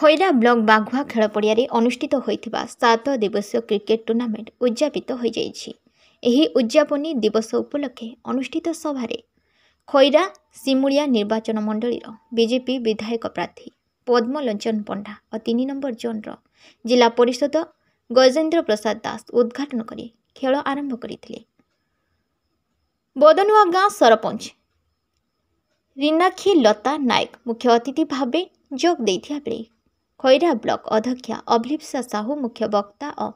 খৈরা block ବାଘୁଆ ଖେଳ ପଡ଼ିଆରେ ଅନୁଷ୍ଠିତ ହୋଇଥିବା ସାତ ଦିବସୀୟ କ୍ରିକେଟ୍ ଟୁର୍ଣ୍ଣାମେଣ୍ଟ ଉଦ୍ଯାପିତ ହୋଇଯାଇଛି ଏହି ଉଦ୍ଯାପନୀ ଦିବସ ଉପଲକ୍ଷେ ଅନୁଷ୍ଠିତ ସଭାରେ ଖଇରା ସିମୁଳିଆ ନିର୍ବାଚନ ମଣ୍ଡଳୀର ବିଜେପି ବିଧାୟକ ପ୍ରାର୍ଥୀ ପଦ୍ମଲୋଚନ ପଣ୍ଡା ଓ ତିନି ନମ୍ବର ଜୋନ୍ର ଜିଲ୍ଲା ପରିଷଦ ଗଜେନ୍ଦ୍ର ପ୍ରସାଦ ଦାସ ଉଦ୍ଘାଟନ କରି ଖେଳ ଆରମ୍ଭ କରିଥିଲେ ବଦନୁଆ ଗାଁ ସରପଞ୍ଚ ରିନାକ୍ଷୀ ଲତା ନାୟକ ମୁଖ୍ୟ ଅତିଥି ଭାବେ ଯୋଗ ଦେଇଥିବା ବେଳେ ଖଇରା ବ୍ଲକ ଅଧ୍ୟକ୍ଷା ଅଭିଲିପ୍ସା ସାହୁ ମୁଖ୍ୟ ବକ୍ତା ଓ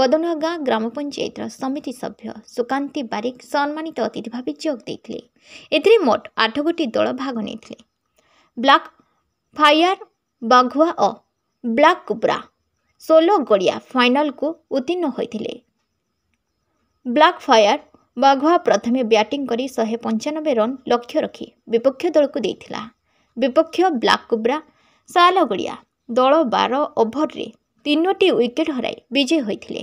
ବଦନୁଆ ଗାଁ ଗ୍ରାମ ପଞ୍ଚାୟତର ସମିତି ସଭ୍ୟ ସୁକାନ୍ତି ବାରିକ ସମ୍ମାନିତ ଅତିଥି ଭାବେ ଯୋଗ ଦେଇଥିଲେ ଏଥିରେ ମୋଟ ଆଠଗୋଟି ଦଳ ଭାଗ ନେଇଥିଲେ ବ୍ଲାକ୍ ଫାୟାର ବାଘୁଆ ଓ ବ୍ଲାକ୍ କୁବ୍ରା ସୋଲୋ ଗଡ଼ିଆ ଫାଇନାଲକୁ ଉତ୍ତୀର୍ଣ୍ଣ ହୋଇଥିଲେ ବ୍ଲାକ୍ ଫାୟାର ବାଘୁଆ ପ୍ରଥମେ ବ୍ୟାଟିଂ କରି ଶହେ ପଞ୍ଚାନବେ ରନ୍ ଲକ୍ଷ୍ୟ ରଖି ବିପକ୍ଷ ଦଳକୁ ଦେଇଥିଲା ବିପକ୍ଷ ବ୍ଲାକ୍ କୁବ୍ରା ସାଲ ଗଡ଼ିଆ ଦଳ ବାର ଓଭରରେ ତିନୋଟି ୱିକେଟ୍ ହରାଇ ବିଜୟ ହୋଇଥିଲେ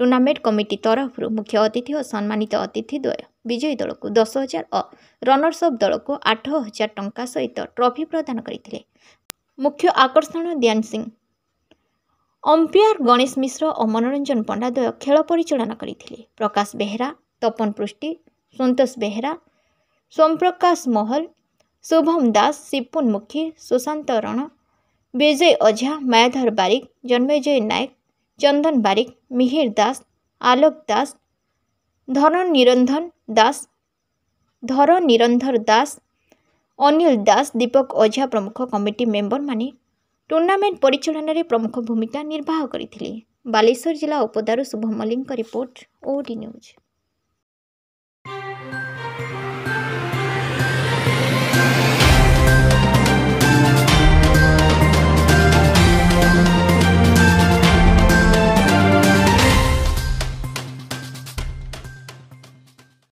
ଟୁର୍ଣ୍ଣାମେଣ୍ଟ କମିଟି ତରଫରୁ ମୁଖ୍ୟ ଅତିଥି ଓ ସମ୍ମାନିତ ଅତିଥି ଦ୍ୱୟ ବିଜୟୀ ଦଳକୁ ଦଶ ହଜାର ଓ ରନର୍ସ ଅପ୍ ଦଳକୁ ଆଠ ହଜାର ଟଙ୍କା ସହିତ ଟ୍ରଫି ପ୍ରଦାନ କରିଥିଲେ ମୁଖ୍ୟ ଆକର୍ଷଣ ଦିଆନ୍ ସିଂ ଅମ୍ପିୟାର ଗଣେଶ ମିଶ୍ର ଓ ମନୋରଞ୍ଜନ ପଣ୍ଡାଦ୍ୱୟ ଖେଳ ପରିଚାଳନା କରିଥିଲେ ପ୍ରକାଶ ବେହେରା ତପନ ପୃଷ୍ଟି ସନ୍ତୋଷ ବେହେରା ସୋମପ୍ରକାଶ ମହଲ ଶୁଭମ ଦାସ ସିପୁନ ମୁଖୀ ସୁଶାନ୍ତ ରଣ বিজয় ওঝা মায়াধর বারিক জন্মেজয় নায়ক চন্দন বারিক মিহির দাস আলোক দাস ধরন নিরন্ধন দাস ধর নিরন্ধর দাস অনিল দাস দীপক ওঝা প্রমুখ কমিটি মেম্বর মানে টুর্নামেন্ট পরিচালনার প্রমুখ ভূমিকা নির্বাহ করে বালেশ্বর জেলা ଉପଦାରୁ Subha Mallick report OD news